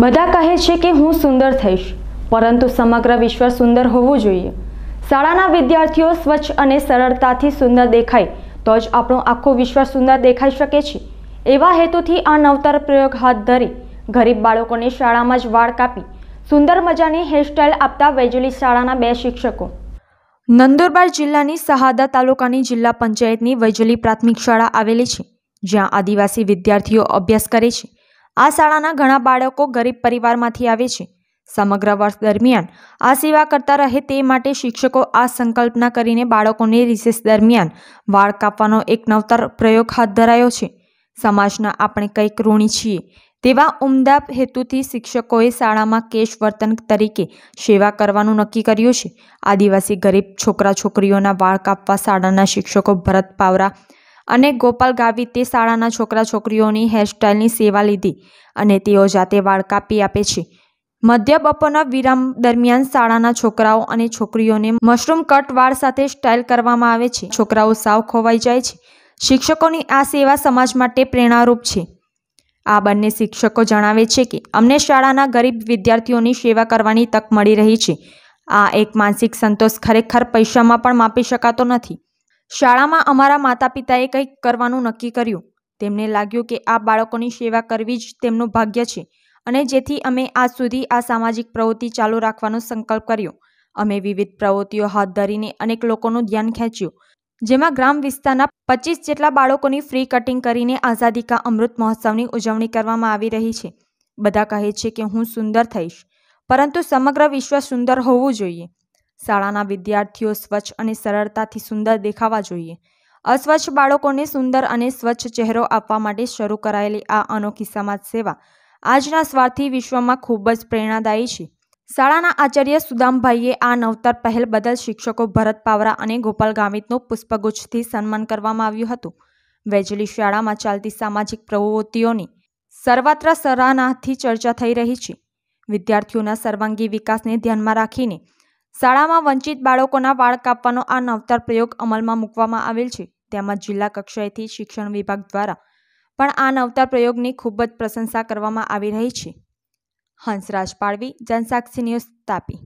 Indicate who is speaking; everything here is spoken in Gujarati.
Speaker 1: બધા કહે છે કે હું સુંદર થઈશ પરંતુ સમગ્ર વિશ્વ સુંદર હોવું જોઈએ શાળાના વિદ્યાર્થીઓ સ્વચ્છ અને સરળતાથી સુંદર દેખાય તો જ આપણો આખો વિશ્વ સુંદર દેખાઈ શકે છે એવા હેતુથી આ નવતર પ્રયોગ હાથ ધરી ગરીબ બાળકોને શાળામાં જ વાળ કાપી સુંદર મજાની હેરસ્ટાઇલ આપતા વેજુલી શાળાના બે શિક્ષકો નંદુરબાર જિલ્લાની સહાદા તાલુકાની જિલ્લા પંચાયતની વૈજલી પ્રાથમિક શાળા આવેલી છે જ્યાં આદિવાસી વિદ્યાર્થીઓ અભ્યાસ કરે છે આ શાળાના ઘણા બાળકો ગરીબ પરિવારમાંથી આવે છે સમગ્ર વર્ષ દરમિયાન આ સેવા કરતા રહે તે માટે શિક્ષકો આ સંકલ્પના કરીને બાળકોને રિસેસ દરમિયાન વાળ કાપવાનો એક નવતર પ્રયોગ હાથ ધરાયો છે સમાજના આપણે કંઈક ઋણી છીએ તેવા ઉમદા હેતુથી શિક્ષકોએ શાળામાં કેશ વર્તન તરીકે સેવા કરવાનું નક્કી કર્યું છે આદિવાસી ગરીબ છોકરા છોકરીઓના વાળ કાપવા શાળાના શિક્ષકો ભરત પાવરા અને ગોપાલ ગાવિતે શાળાના છોકરા છોકરીઓની હેરસ્ટાઇલની સેવા લીધી અને તેઓ જાતે વાળ કાપી આપે છે મધ્ય બપોરના વિરામ દરમિયાન શાળાના છોકરાઓ અને છોકરીઓને મશરૂમ કટ વાળ સાથે સ્ટાઇલ કરવામાં આવે છે છોકરાઓ સાવ ખોવાઈ જાય છે શિક્ષકોની આ સેવા સમાજ માટે પ્રેરણારૂપ છે આ બંને શિક્ષકો જણાવે છે કે અમને શાળાના ગરીબ વિદ્યાર્થીઓની સેવા કરવાની તક મળી રહી છે આ એક માનસિક સંતોષ ખરેખર પૈસામાં પણ માપી શકાતો નથી શાળામાં અમારા માતા પિતાએ કંઈક કરવાનું નક્કી કર્યું તેમને લાગ્યું કે આ બાળકોની સેવા કરવી જ તેમનું ભાગ્ય છે અને જેથી અમે આજ સુધી આ સામાજિક પ્રવૃત્તિ ચાલુ રાખવાનો સંકલ્પ કર્યો અમે વિવિધ પ્રવૃત્તિઓ હાથ ધરીને અનેક લોકોનું ધ્યાન ખેંચ્યું જેમાં ગ્રામ વિસ્તારના પચીસ જેટલા બાળકોની ફ્રી કટિંગ કરીને આઝાદી કા અમૃત મહોત્સવની ઉજવણી કરવામાં આવી રહી છે બધા કહે છે કે હું સુંદર થઈશ પરંતુ સમગ્ર વિશ્વ સુંદર હોવું જોઈએ શાળાના વિદ્યાર્થીઓ સ્વચ્છ અને સરળતાથી સુંદર દેખાવા જોઈએ અસ્વચ્છ બાળકોને સુંદર અને સ્વચ્છ ચહેરો આપવા માટે શરૂ કરાયેલી આ અનોખી સમાજ સેવા આજના સ્વાર્થી વિશ્વમાં ખૂબ જ પ્રેરણાદાયી છે શાળાના આચાર્ય સુદામભાઈએ આ નવતર પહેલ બદલ શિક્ષકો ભરત પાવરા અને ગોપાલ ગામિતનું પુષ્પગુચ્છથી સન્માન કરવામાં આવ્યું હતું વેજલી શાળામાં ચાલતી સામાજિક પ્રવૃત્તિઓની સર્વત્ર સરાહનાથી ચર્ચા થઈ રહી છે વિદ્યાર્થીઓના સર્વાંગી વિકાસને ધ્યાનમાં રાખીને શાળામાં વંચિત બાળકોના વાળ કાપવાનો આ નવતર પ્રયોગ અમલમાં મૂકવામાં આવેલ છે તેમજ જિલ્લા કક્ષાએથી શિક્ષણ વિભાગ દ્વારા પણ આ નવતર પ્રયોગની ખૂબ જ પ્રશંસા કરવામાં આવી રહી છે હંસરાજ પાડવી જનસાક્ષી ન્યૂઝ તાપી